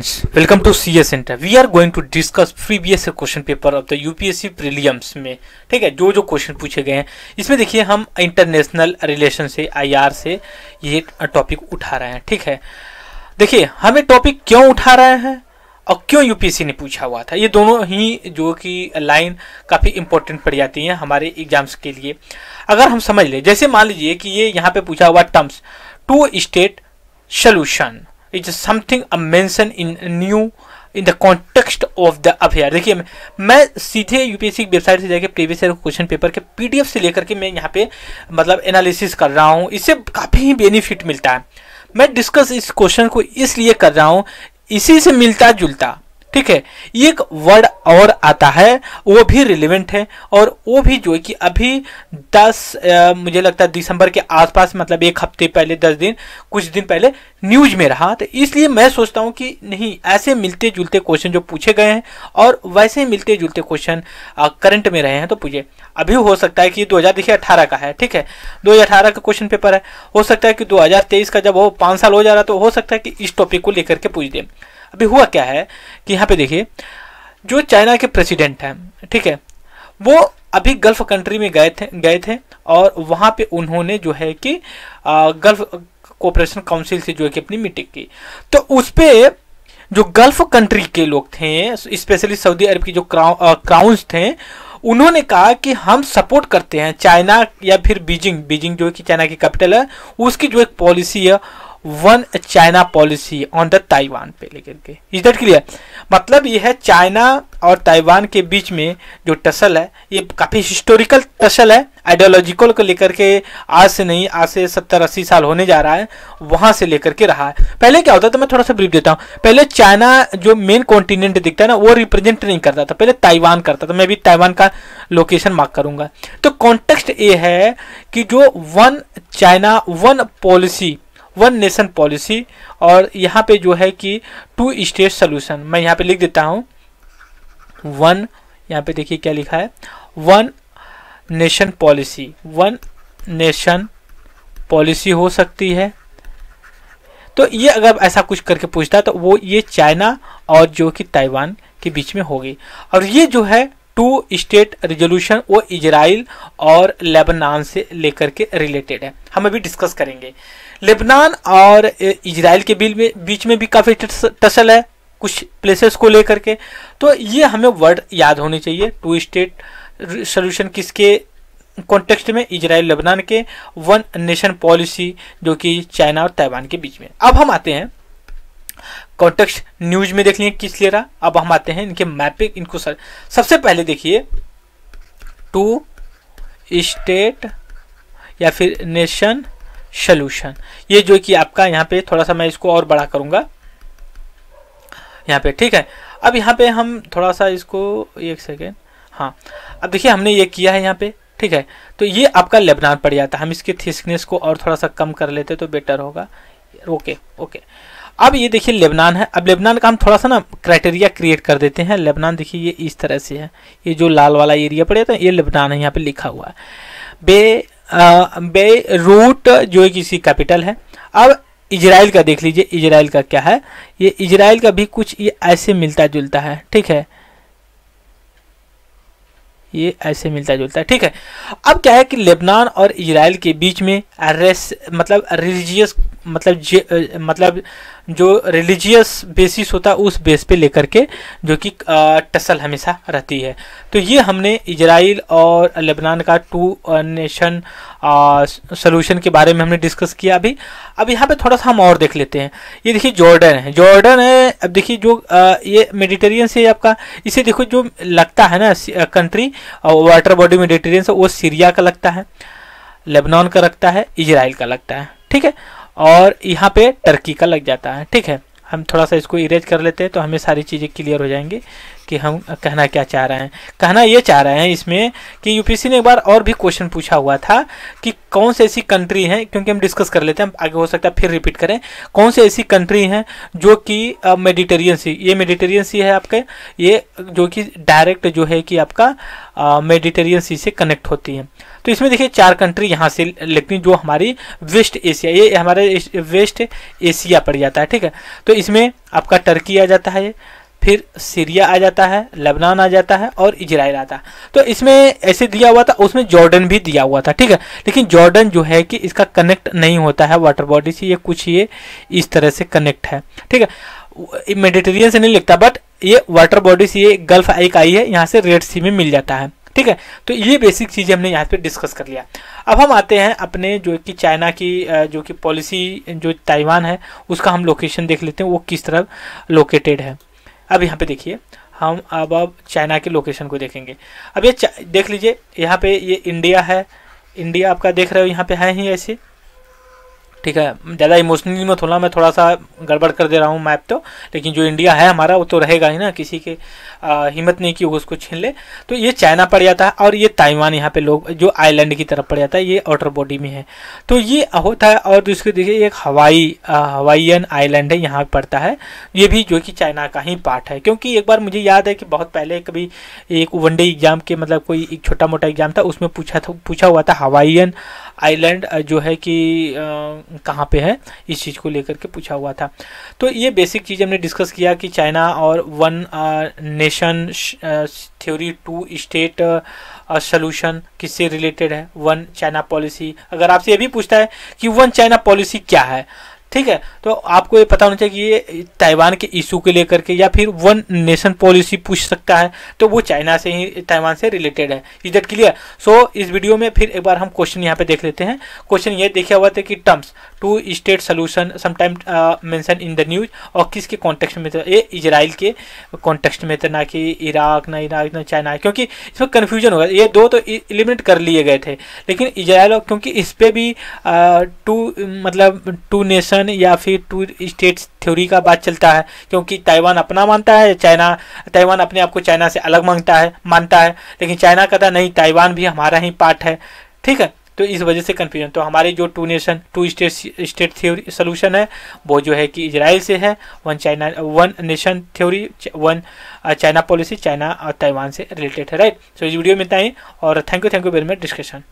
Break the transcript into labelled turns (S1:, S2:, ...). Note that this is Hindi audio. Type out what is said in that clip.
S1: students students welcome to cs center we are going to discuss previous question paper of the UPSC prelims में ठीक है जो जो क्वेश्चन पूछे गए हैं इसमें देखिए हम इंटरनेशनल रिलेशन से आईआर से ये टॉपिक उठा रहे हैं ठीक है देखिए हमें टॉपिक क्यों उठा रहे हैं और क्यों यूपीएससी ने पूछा हुआ था ये दोनों ही जो कि लाइन काफ़ी इंपॉर्टेंट पड़ जाती हैं हमारे एग्जाम्स के लिए अगर हम समझ लें जैसे मान लीजिए कि ये यहाँ पे पूछा हुआ terms two state solution is something a mention in new in the context of the affair देखिए मैं सीधे यूपीएससी की वेबसाइट से जाकर प्रीवियस ईयर क्वेश्चन पेपर के पीडीएफ से लेकर के मैं यहाँ पे मतलब एनालिसिस कर रहा हूँ इससे काफ़ी ही बेनिफिट मिलता है मैं डिस्कस इस क्वेश्चन को इसलिए कर रहा हूँ इसी से मिलता जुलता ठीक है एक वर्ड और आता है वो भी रिलेवेंट है और वो भी जो है कि अभी 10 आ, मुझे लगता है दिसंबर के आसपास मतलब एक हफ्ते पहले 10 दिन कुछ दिन पहले न्यूज में रहा तो इसलिए मैं सोचता हूँ कि नहीं ऐसे मिलते जुलते क्वेश्चन जो पूछे गए हैं और वैसे मिलते जुलते क्वेश्चन करंट में रहे हैं तो पूछे अभी हो सकता है कि दो हज़ार देखिए अठारह का है ठीक है दो हज़ार अठारह का क्वेश्चन पेपर है हो सकता है कि दो हज़ार तेईस का जब वो पाँच साल हो जा रहा तो हो सकता है कि इस टॉपिक को लेकर के पूछ दें अभी हुआ क्या है कि यहाँ पे देखिए जो चाइना के प्रेसिडेंट हैं ठीक है वो अभी गल्फ कंट्री में गए थे गए थे और वहाँ पे उन्होंने जो है कि गल्फ कोऑपरेशन काउंसिल से जो है कि अपनी मीटिंग की तो उस पर जो गल्फ कंट्री के लोग थे स्पेशली सऊदी अरब की जो क्राउंस क्राउन्स थे उन्होंने कहा कि हम सपोर्ट करते हैं चाइना या फिर बीजिंग बीजिंग जो है कि चाइना की कैपिटल है उसकी जो एक पॉलिसी है one China policy on the Taiwan पे लेकर के इज दैट क्लियर मतलब ये है चाइना और ताइवान के बीच में जो टसल है ये काफ़ी हिस्टोरिकल टसल है आइडियोलॉजिकल को लेकर के आज से नहीं आज से सत्तर अस्सी साल होने जा रहा है वहां से लेकर के रहा है पहले क्या होता था मैं थोड़ा सा ब्रीफ देता हूँ पहले चाइना जो मेन कॉन्टिनेंट दिखता है ना वो रिप्रेजेंट नहीं करता था पहले ताइवान करता था मैं भी ताइवान का लोकेशन मार्क करूंगा तो कॉन्टेक्स्ट ये है कि जो one China one policy one nation policy और यहाँ पे जो है कि टू स्टेट सोल्यूशन मैं यहाँ पे लिख देता हूँ वन यहाँ पे देखिए क्या लिखा है one nation policy one nation policy हो सकती है तो ये अगर ऐसा कुछ करके पूछता तो वो ये चाइना और जो कि ताइवान के बीच में होगी और ये जो है टू स्टेट रिजोल्यूशन वो इजराइल और लेबनान से लेकर के रिलेटेड है हम अभी डिस्कस करेंगे लेबनान और इजराइल के बिल में बीच में भी काफ़ी टसल है कुछ प्लेसेस को लेकर के तो ये हमें वर्ड याद होने चाहिए टू स्टेट सोल्यूशन किसके कॉन्टेक्स्ट में इजराइल लेबनान के वन नेशन पॉलिसी जो कि चाइना और ताइवान के बीच में अब हम आते हैं कॉन्टेक्स्ट न्यूज में देख लिए किस ले रहा अब हम आते हैं इनके मैपिंग इनको सर सबसे पहले देखिए टू स्टेट या फिर नेशन सोल्यूशन ये जो कि आपका यहाँ पे थोड़ा सा मैं इसको और बड़ा करूँगा यहाँ पे ठीक है अब यहाँ पे हम थोड़ा सा इसको एक सेकेंड हाँ अब देखिए हमने ये किया है यहाँ पे ठीक है तो ये आपका लेबनान पड़ जाता है हम इसके थिकनेस को और थोड़ा सा कम कर लेते तो बेटर होगा ओके ओके अब ये देखिए लेबनान है अब लेबनान का हम थोड़ा सा ना क्राइटेरिया क्रिएट कर देते हैं लेबनान देखिए ये इस तरह से है ये जो लाल वाला एरिया पड़े तो ये लेबनान है यहाँ पे लिखा हुआ है बे आ, बे रूट जो है किसी कैपिटल है अब इजराइल का देख लीजिए इजराइल का क्या है ये इजराइल का भी कुछ ये ऐसे मिलता जुलता है ठीक है ये ऐसे मिलता जुलता है ठीक है अब क्या है कि लेबनान और इजराइल के बीच में रेस मतलब रिलीजियस मतलब मतलब जो रिलीजियस बेसिस होता है उस बेस पे लेकर के जो कि टसल हमेशा रहती है तो ये हमने इजराइल और लेबनान का टू नेशन सोल्यूशन के बारे में हमने डिस्कस किया अभी अब यहाँ पे थोड़ा सा हम और देख लेते हैं ये देखिए जॉर्डन है जॉर्डन है अब देखिए जो आ, ये मेडिटेरियन से आपका इसे देखो जो लगता है ना कंट्री वाटर बॉडी मेडिटेरियन से वो सीरिया का लगता है लेबनान का लगता है इजराइल का लगता है ठीक है और यहाँ पे टर्की का लग जाता है ठीक है हम थोड़ा सा इसको इरेज कर लेते हैं तो हमें सारी चीज़ें क्लियर हो जाएंगी कि हम कहना क्या चाह रहे हैं कहना ये चाह रहे हैं इसमें कि यूपीएससी ने एक बार और भी क्वेश्चन पूछा हुआ था कि कौन से ऐसी कंट्री है क्योंकि हम डिस्कस कर लेते हैं आगे हो सकता है फिर रिपीट करें कौन से ऐसी कंट्री हैं जो कि मेडिटेरियन सी ये मेडिटेरियन सी है आपके ये जो कि डायरेक्ट जो है कि आपका मेडिटेरियन सी से कनेक्ट होती है तो इसमें देखिए चार कंट्री यहाँ से लेकिन जो हमारी वेस्ट एशिया ये हमारे वेस्ट एशिया पड़ जाता है ठीक है तो इसमें आपका टर्की आ जाता है फिर सीरिया आ जाता है लेबनान आ जाता है और इजराइल आता है तो इसमें ऐसे दिया हुआ था उसमें जॉर्डन भी दिया हुआ था ठीक है लेकिन जॉर्डन जो है कि इसका कनेक्ट नहीं होता है वाटर बॉडी से ये कुछ ये इस तरह से कनेक्ट है ठीक है मेडिटेरियन से नहीं लिखता बट ये वाटर बॉडी से ये गल्फ एक आई है यहाँ से रेड सी में मिल जाता है ठीक है तो ये बेसिक चीज़ें हमने यहाँ पे डिस्कस कर लिया अब हम आते हैं अपने जो कि चाइना की जो कि पॉलिसी जो ताइवान है उसका हम लोकेशन देख लेते हैं वो किस तरह लोकेटेड है अब यहाँ पे देखिए हम अब अब चाइना के लोकेशन को देखेंगे अब ये देख लीजिए यहाँ पे ये इंडिया है इंडिया आपका देख रहे हो यहाँ पे है ही ऐसे ठीक है ज़्यादा इमोशनली मत होना मैं थोड़ा सा गड़बड़ कर दे रहा हूँ मैप तो लेकिन जो इंडिया है हमारा वो तो रहेगा ही ना किसी के आ, हिम्मत नहीं की वो उसको छीन ले तो ये चाइना पड़ जाता है और ये ताइवान यहाँ पे लोग जो आइलैंड की तरफ पड़ जाता है ये आउटर बॉडी में है तो ये होता है और दूसरे देखिए एक हवाई हवाईन आइलैंड है यहाँ पड़ता है ये भी जो कि चाइना का ही पार्ट है क्योंकि एक बार मुझे याद है कि बहुत पहले कभी एक वनडे एग्जाम के मतलब कोई एक छोटा मोटा एग्जाम था उसमें पूछा था पूछा हुआ था हवाईन आइलैंड जो है कि कहाँ पे है इस चीज़ को लेकर के पूछा हुआ था तो ये बेसिक चीज़ हमने डिस्कस किया कि चाइना और one nation theory two state solution किससे रिलेटेड है वन चाइना पॉलिसी अगर आपसे ये भी पूछता है कि वन चाइना पॉलिसी क्या है ठीक है तो आपको ये पता होना चाहिए कि ये ताइवान के इशू के लेकर के या फिर वन नेशन पॉलिसी पूछ सकता है तो वो चाइना से ही ताइवान से रिलेटेड है इज दैट क्लियर सो इस वीडियो में फिर एक बार हम क्वेश्चन यहाँ पे देख लेते हैं क्वेश्चन ये देखा हुआ था कि terms two state solution sometime mention in the news और किसके कॉन्टेक्स्ट में था ये इजराइल के कॉन्टेक्स्ट में था ना कि इराक ना इराक ना चाइना क्योंकि इसमें कन्फ्यूजन होगा ये दो तो इलिमिनेट कर लिए गए थे लेकिन इजराइल क्योंकि इस पर भी टू uh, मतलब टू नेशन ताइवान या फिर टू स्टेट थ्योरी का बात चलता है क्योंकि ताइवान अपना मानता है चाइना ताइवान अपने आप को चाइना से अलग मांगता है मानता है लेकिन चाइना कहता तो नहीं ताइवान भी हमारा ही पार्ट है ठीक है तो इस वजह से कन्फ्यूजन तो हमारे जो two nation two state state theory solution है वो जो है कि इसराइल से है one China one nation theory one China policy China और ताइवान से रिलेटेड है राइट सो so, इस वीडियो में इतना ही और thank you thank you very much discussion